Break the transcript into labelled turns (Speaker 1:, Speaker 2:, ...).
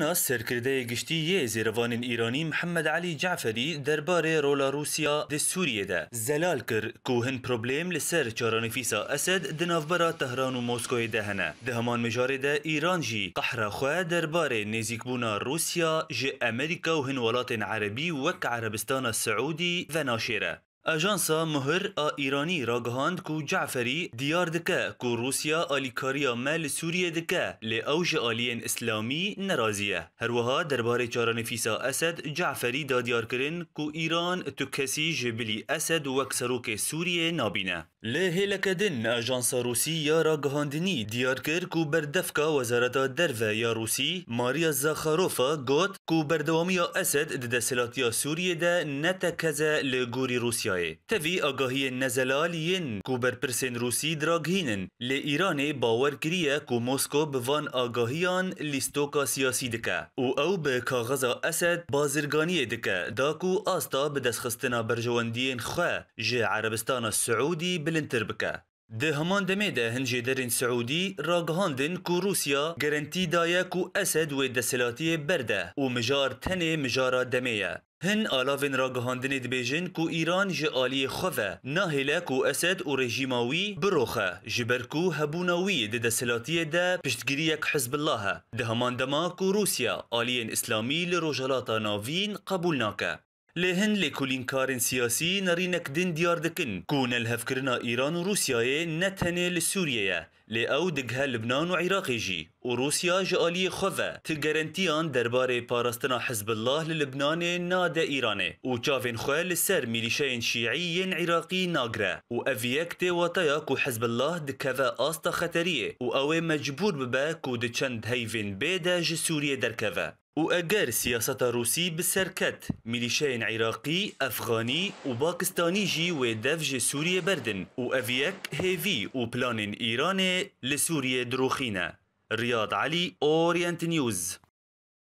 Speaker 1: از سرکرده گشتی یه زیروان ایرانی محمد علی جعفری درباره دەربارێ ڕۆلا رووسیا دە سووریەدا زەلال کرد کوهن پرۆبلێم لەسەر چارانەفیسا اسد دنافبرا تهران و موسکوی دهنه ده همان مجاره ده ایران جی مژارێدا خواه درباره نزیک بونا روسیا ژە امریکا و هن وڵاتێن عەربی وەک عەربستانە سعودی ناشیره اجانسا مهر ئا ئیرانی ڕاگەهاند کو جعفەری دیار دکە کو رووسیا ئالیکاریە مە لە سووریە دکە لێ ئەو ژە ئالیەن ئیسلامی نەرازیە هەروەها دەربارەی چارەنەفیسا ئەسد جعفەری دادیارکردن کو ئیران تو کەسی ژبلی ئەسد وەک سەرۆکێ سووریە نابینە لە هێلەکەدن ئاژانسا رووسی یا ڕاگەهاندنی دیارکرد کو بەردەفکا وەزارەتە دەرڤە یا رووسی ماریا زەخەرۆفە گوت کو بەردەوامیە ئەسد سوريا دا نتكزا لغوري روسيا روسیه. تهی آگاهی نزلالیان کوبر پرسن روسی دراگهینن ل ایران باور کریه کو موسکو بوان آگاهیان لیستوکا سیاسی دکه او او به کاغذ اسد بازرگانی دکه داکو آستا به دستخستنا برجواندین خواه ج عربستان سعودی بلنتر بکه ده همان دمه ده هنجه درین سعودی را گهاندن کو روسیا گرنتی دایه کو اسد و دسلاتی برده و مجار تنه مجارا دمه هن آلاوین را گهاندن بیجن کو ایران جه آلی خوه ناهله کو اسد و رژیماوی بروخه جبر کو هبوناوی ده ده سلاتیه ده پشتگیری یک حزب الله ده همان دما کو روسیا آلین اسلامی لروجلاتا ناوین قبول ناکه لهن لکولین کارن سیاسی نرینک دن دیار دکن کون الهف کرنا ایران و روسیای نتنه لسوریه او لبنان و عراقی جی و روسیا جالی خوفه تگرنتیان درباره حزب الله للبنان ناد ایرانه و خوال خواه لسر میلیشین شیعی عراقی ناگره و افیکت وطایا کو حزب الله دکوه آستا خطریه و او مجبور ببه کو دچند هیوین جسوريا دركذا وأجار سياسة روسي بالسركت ميليشيين عراقي أفغاني وباكستاني جي و جي سوريا بردن وأفيك هيفي وبلان إيراني لسوريا دروخينا رياض علي أورينت نيوز